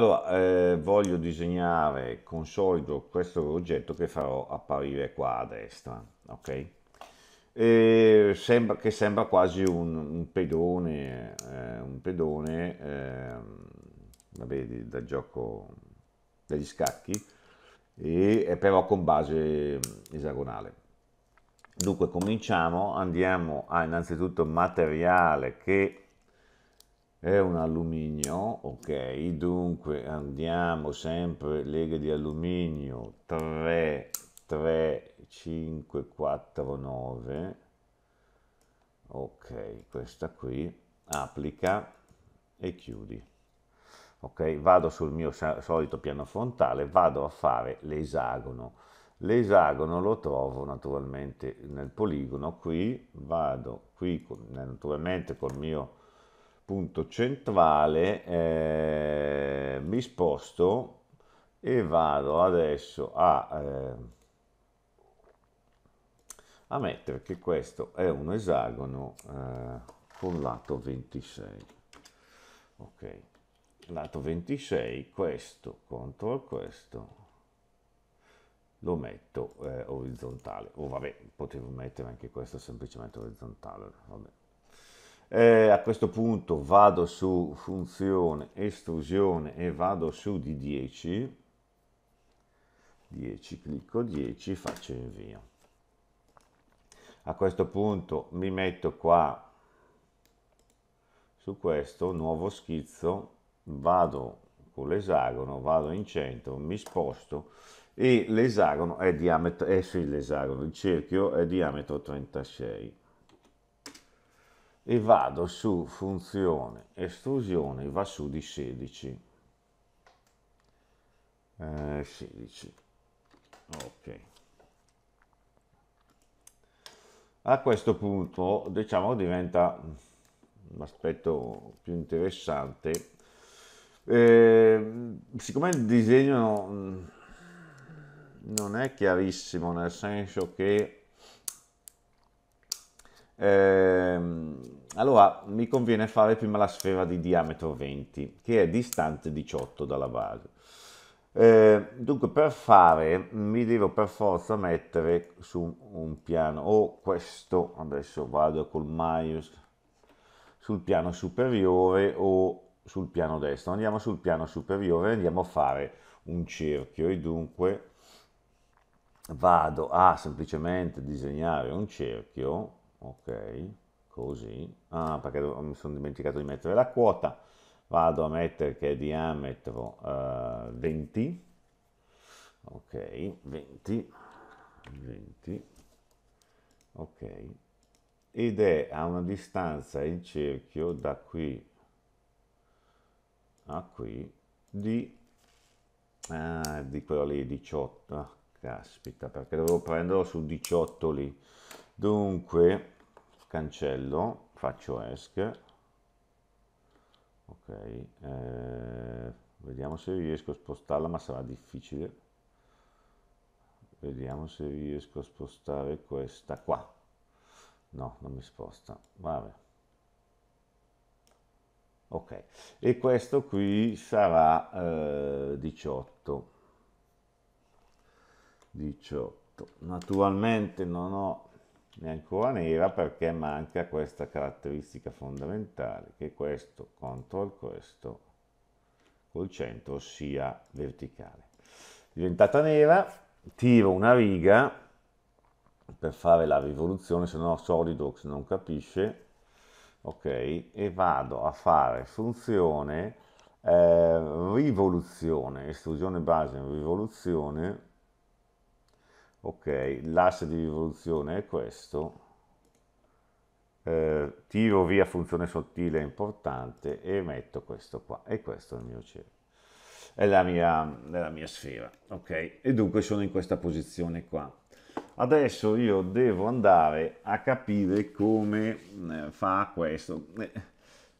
Allora, eh, voglio disegnare con solido questo oggetto che farò apparire qua a destra, ok? E sembra, che sembra quasi un, un pedone, eh, un pedone eh, vabbè, da gioco degli scacchi, e, però con base mm, esagonale. Dunque cominciamo, andiamo a innanzitutto materiale che è un alluminio, ok, dunque andiamo sempre lega di alluminio 3, 3, 5, 4, 9, ok, questa qui, applica e chiudi. Ok, vado sul mio solito piano frontale, vado a fare l'esagono. L'esagono lo trovo naturalmente nel poligono qui, vado qui naturalmente col mio punto centrale eh, mi sposto e vado adesso a, eh, a mettere che questo è un esagono eh, con lato 26 ok lato 26 questo contro questo lo metto eh, orizzontale o oh, vabbè potevo mettere anche questo semplicemente orizzontale vabbè eh, a questo punto vado su funzione estrusione e vado su di 10, 10, clicco 10, faccio invio. A questo punto mi metto qua su questo nuovo schizzo, vado con l'esagono, vado in centro, mi sposto e l'esagono è diametro, eh sì, l'esagono, il cerchio è diametro 36 e vado su funzione estrusione, va su di 16. Eh, 16. Ok. A questo punto, diciamo, diventa un aspetto più interessante. Eh, siccome il disegno non è chiarissimo, nel senso che... Eh, allora mi conviene fare prima la sfera di diametro 20, che è distante 18 dalla base. Eh, dunque per fare mi devo per forza mettere su un piano o questo adesso vado col maius sul piano superiore o sul piano destro andiamo sul piano superiore e andiamo a fare un cerchio e dunque vado a semplicemente disegnare un cerchio ok così, ah perché mi sono dimenticato di mettere la quota, vado a mettere che è diametro uh, eh, 20, ok, 20, 20, ok, ed è a una distanza in cerchio da qui a qui di, ah, di quello lì 18, ah, caspita perché dovevo prenderlo su 18 lì, dunque cancello, faccio ESC, ok, eh, vediamo se riesco a spostarla, ma sarà difficile, vediamo se riesco a spostare questa qua, no, non mi sposta, vabbè, ok, e questo qui sarà eh, 18, 18, naturalmente non ho è ancora nera perché manca questa caratteristica fondamentale che questo control questo col centro sia verticale diventata nera tiro una riga per fare la rivoluzione se no solidox non capisce ok e vado a fare funzione eh, rivoluzione estrusione base in rivoluzione ok l'asse di rivoluzione è questo eh, tiro via funzione sottile importante e metto questo qua e questo è il mio cielo è la mia, è la mia sfera ok e dunque sono in questa posizione qua adesso io devo andare a capire come eh, fa questo, eh,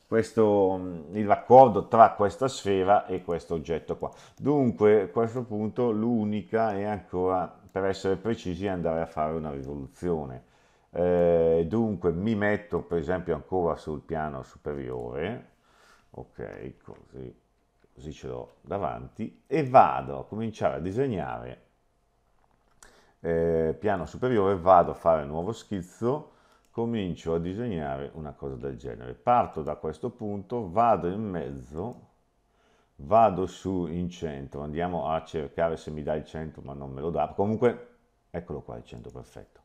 questo mm, il raccordo tra questa sfera e questo oggetto qua dunque a questo punto l'unica è ancora per essere precisi, andare a fare una rivoluzione. Eh, dunque mi metto per esempio ancora sul piano superiore, ok, così, così ce l'ho davanti, e vado a cominciare a disegnare eh, piano superiore, vado a fare un nuovo schizzo, comincio a disegnare una cosa del genere. Parto da questo punto, vado in mezzo, vado su in centro, andiamo a cercare se mi dà il centro, ma non me lo dà, comunque eccolo qua il centro, perfetto.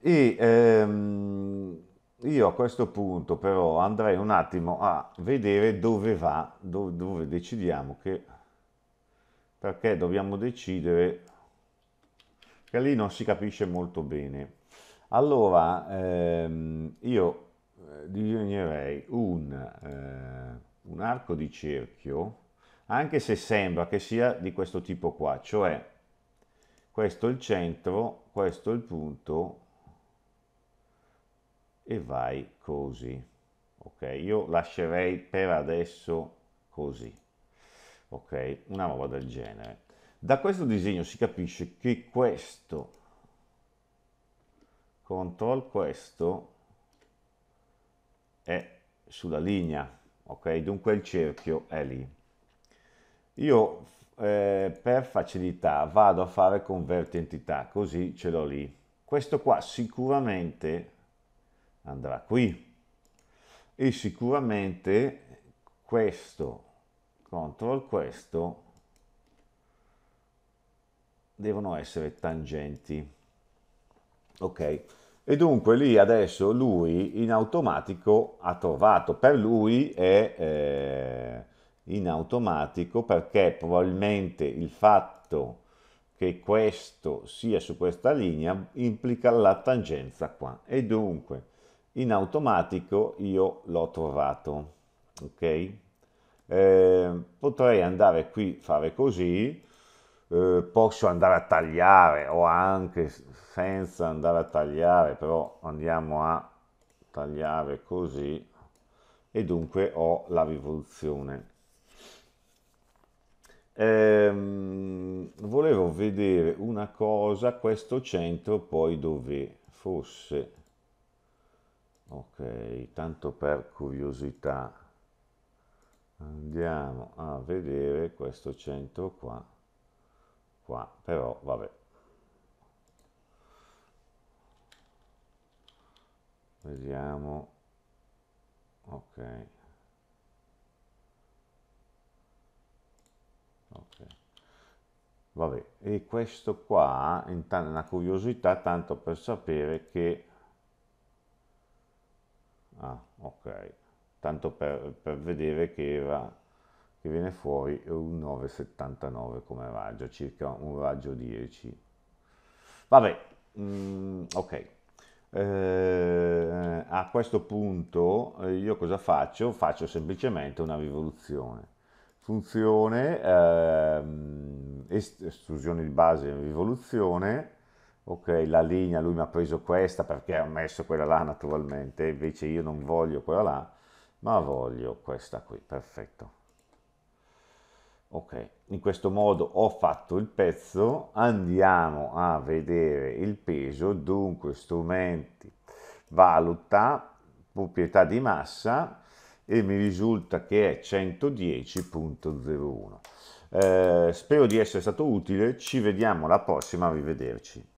E ehm, io a questo punto però andrei un attimo a vedere dove va, dove, dove decidiamo che, perché dobbiamo decidere, che lì non si capisce molto bene. Allora, ehm, io eh, disegnerei un... Eh, un arco di cerchio, anche se sembra che sia di questo tipo qua, cioè questo è il centro, questo è il punto e vai così. Ok, io lascerei per adesso così. Ok, una roba del genere. Da questo disegno si capisce che questo control questo è sulla linea ok dunque il cerchio è lì io eh, per facilità vado a fare converti entità così ce l'ho lì questo qua sicuramente andrà qui e sicuramente questo control questo devono essere tangenti ok e dunque lì adesso lui in automatico ha trovato, per lui è eh, in automatico perché probabilmente il fatto che questo sia su questa linea implica la tangenza qua e dunque in automatico io l'ho trovato ok eh, potrei andare qui fare così eh, posso andare a tagliare o anche senza andare a tagliare, però andiamo a tagliare così e dunque ho la rivoluzione. Ehm, volevo vedere una cosa, questo centro poi dove fosse. Ok, tanto per curiosità. Andiamo a vedere questo centro qua qua, però vabbè. Vediamo. Ok. Ok. Vabbè, e questo qua è una curiosità tanto per sapere che... Ah, ok. Tanto per, per vedere che era che viene fuori è un 9,79 come raggio, circa un raggio 10. Vabbè, mm, ok. Eh, a questo punto eh, io cosa faccio? Faccio semplicemente una rivoluzione. Funzione, ehm, estrusione di base, rivoluzione, ok, la linea, lui mi ha preso questa perché ha messo quella là naturalmente, invece io non voglio quella là, ma voglio questa qui, perfetto ok in questo modo ho fatto il pezzo andiamo a vedere il peso dunque strumenti valuta proprietà di massa e mi risulta che è 110.01 eh, spero di essere stato utile ci vediamo alla prossima arrivederci